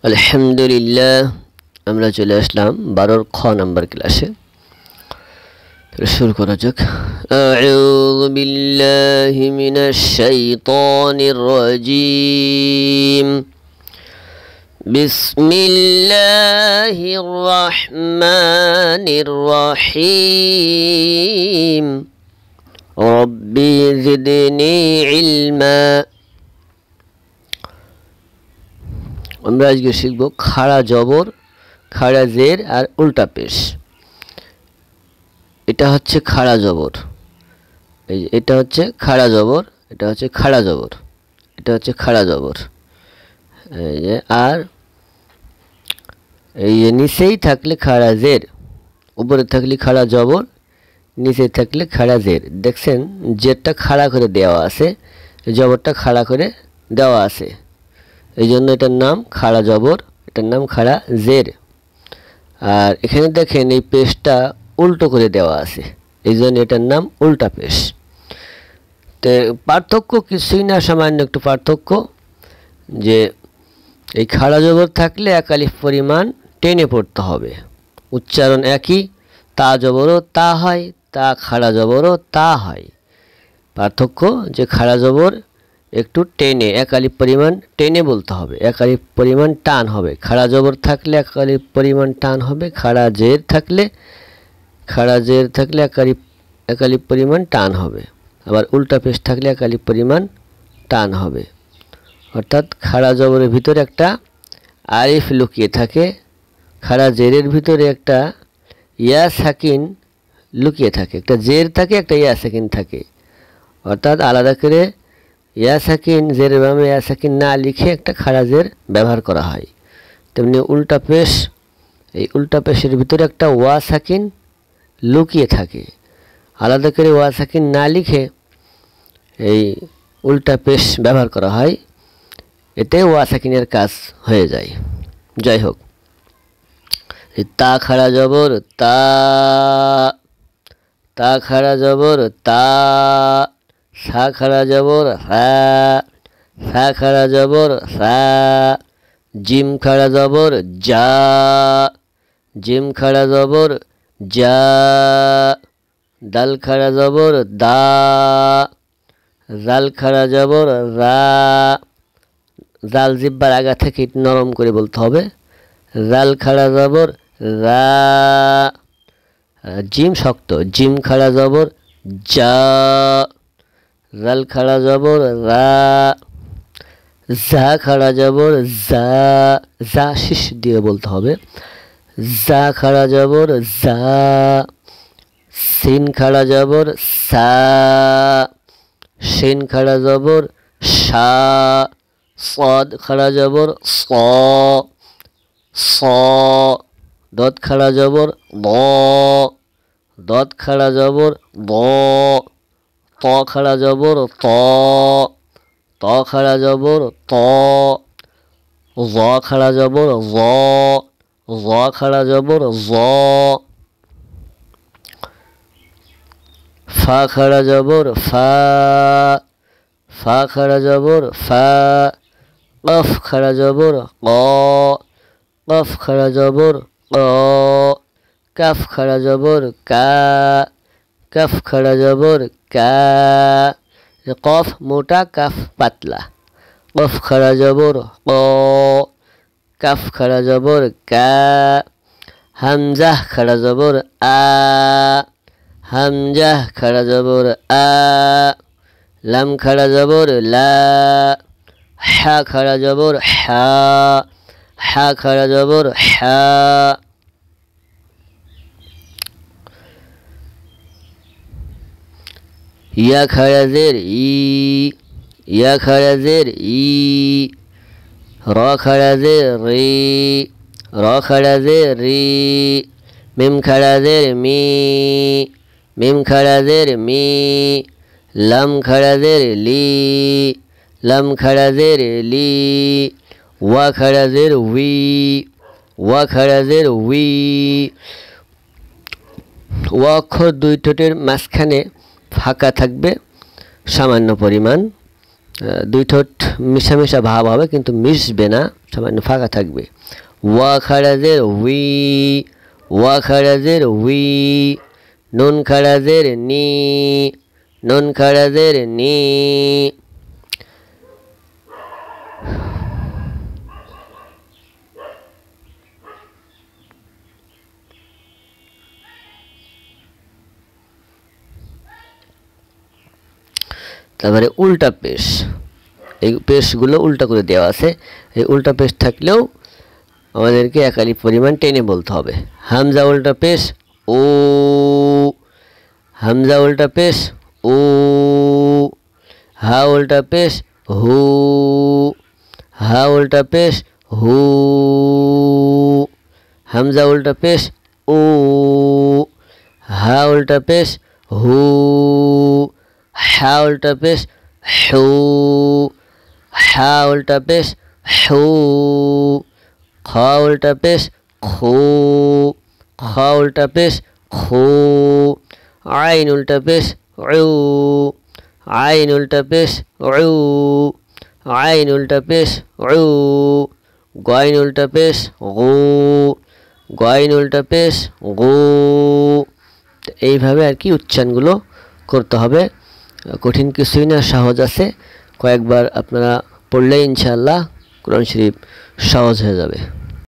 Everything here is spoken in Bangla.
الحمد لله চলে جل أسلام بارور নাম্বার ক্লাসে كلاسي رسول যাক أعوذ بالله من الشيطان الرجيم بسم الله الرحمن الرحيم ربي زدني علماً আমরা আজকে শিখব খাড়া জবর খাড়া জের আর উল্টা পেশ এটা হচ্ছে খাড়া জবর এই যে এটা হচ্ছে খাড়া জবর এটা হচ্ছে খাড়া জবর এটা হচ্ছে খাড়া জবর এই যে আর এই যে নিচেই থাকলে খাড়া জের উপরে থাকলে খাড়া জবর নিচে থাকলে খাড়া জের দেখছেন জেরটা খাড়া করে দেওয়া আছে জবরটা খাড়া করে দেওয়া আছে এই জন্য এটার নাম খাড়া জবর এটার নাম খাড়া জের আর এখানে দেখেন এই পেস্টটা উল্টো করে দেওয়া আছে এই জন্য এটার নাম উল্টা পেশ তো পার্থক্য কিছুই না সামান্য একটু পার্থক্য যে এই খাড়া জবর থাকলে একালিফ পরিমাণ টেনে পড়তে হবে উচ্চারণ একই তা জবরও তা হয় তা খাড়া জবরও তা হয় পার্থক্য যে খাড়া জবর একটু টেনে একালি পরিমাণ টেনে বলতে হবে একালি পরিমাণ টান হবে খাড়া জবর থাকলে একালি পরিমাণ টান হবে খাড়া জের থাকলে খাড়া জের থাকলে একালি একালি পরিমাণ টান হবে আবার উল্টা পেশ থাকলে একালি পরিমাণ টান হবে অর্থাৎ খাড়া জবরের ভিতরে একটা আরিফ লুকিয়ে থাকে খাড়া জেরের ভিতরে একটা ইয়া সাকিন লুকিয়ে থাকে একটা জের থাকে একটা ইয়া সাকিন থাকে অর্থাৎ আলাদা করে ইয়াসাকিন জের বামে ইয়াসাকিন না লিখে একটা খারাজের ব্যবহার করা হয় তেমনি উল্টা পেশ এই উল্টা পেশের ভিতরে একটা ওয়াসাকিন লুকিয়ে থাকে আলাদা করে ওয়াসাকিন না লিখে এই উল্টা পেশ ব্যবহার করা হয় এতে ওয়াসাকিনের কাজ হয়ে যায় যাই হোক তা খাড়া জবর তা তা খাড়া জবর তা সা খাড়া জবর সা সা খাড়া জবর সা জিম খাড়া জবর যা জিম খাড়া জবর যা দাল খাড়া জবর দা জাল খাড়া জবর রা জাল জিব্বার আগা থেকে নরম করে বলতে হবে জাল খাড়া জবর রা জিম শক্ত জিম খাড়া জবর যা রাল খাড়া জবর রা যা খাড়া জবর যা যা শীষ দিয়ে বলতে হবে যা খাড়া জবর জা সিন খাড়া জবর সা সিন খাড়া জবর সা সদ খাড়া জবর স স দত খাড়া জবর ব দত খাড়া জবর ব ত খাড়া জবর ত ত খাড়া জবর ত জ খাড়া জবর জ জ খাড়া জবর জ ফা খাড়া জবর ফা ফা খাড়া জবর ফা কফ খাড়া জবর ক কফ খাড়া জবর ক কাফ খাড়া জবর কা कफ खड़ा जबर का कफ मोटा कफ पतला कफ खड़ा जबर क कफ खड़ा जबर का हमजा खड़ा जबर आ हमजा खड़ा जबर आ लम खड़ा जबर ला ح खड़ा जबर ح ح खड़ा जबर ح ইয়া খায়াজের ই ইয়া খায়াজের ই র খায়াজের রি র খায়াজের রি মিম খায়াজের মি মিম খায়াজের মি লাম খায়াজের লি লাম খায়াজের লি ওয়া খায়াজের উই ওয়া খায়াজের উই ওয়া অক্ষর দুই ঠোঁটের মাঝখানে ফাঁকা থাকবে সামান্য পরিমাণ দুই ঠোঁট মিশামিশা ভাব হবে কিন্তু মিশবে না সামান্য ফাঁকা থাকবে ওয়া খারাজের উই ওয়া খারাজের উই নুন খারাজের নি নুন খারাজের নি তারপরে উল্টা পেস্ট এই পেস্ট গুলো উল্টা করে দেওয়া আছে এই উল্টা পেস্ট থাকলেও আমাদেরকে একই পরিমাণ টেনে বলতে হবে হামজা উল্টা পেস্ট ও হামজা উল্টা পেস্ট ও হা উল্টা পেস্ট ও হা উল্টা পেস্ট ও হামজা উল্টা পেস্ট ও হা উল্টা পেস্ট ও হা উল্টা পেশ হু হা উল্টা পেশ হু খ উল্টা পেশ খা উল্টা পেশ খা উল্টা পেশ খো আইন উল্টা পেশ উউ আইন উল্টা পেশ উউ আইন উল্টা পেশ উউ গাইন উল্টা পেশ গো গাইন উল্টা পেশ গো এই ভাবে আর কি উচ্চারণ গুলো করতে হবে কঠিন কিছুই না সহজ আছে কয়েকবার আপনারা পড়লে ইনশাল্লাহ কোরআন শরীফ সহজ হয়ে যাবে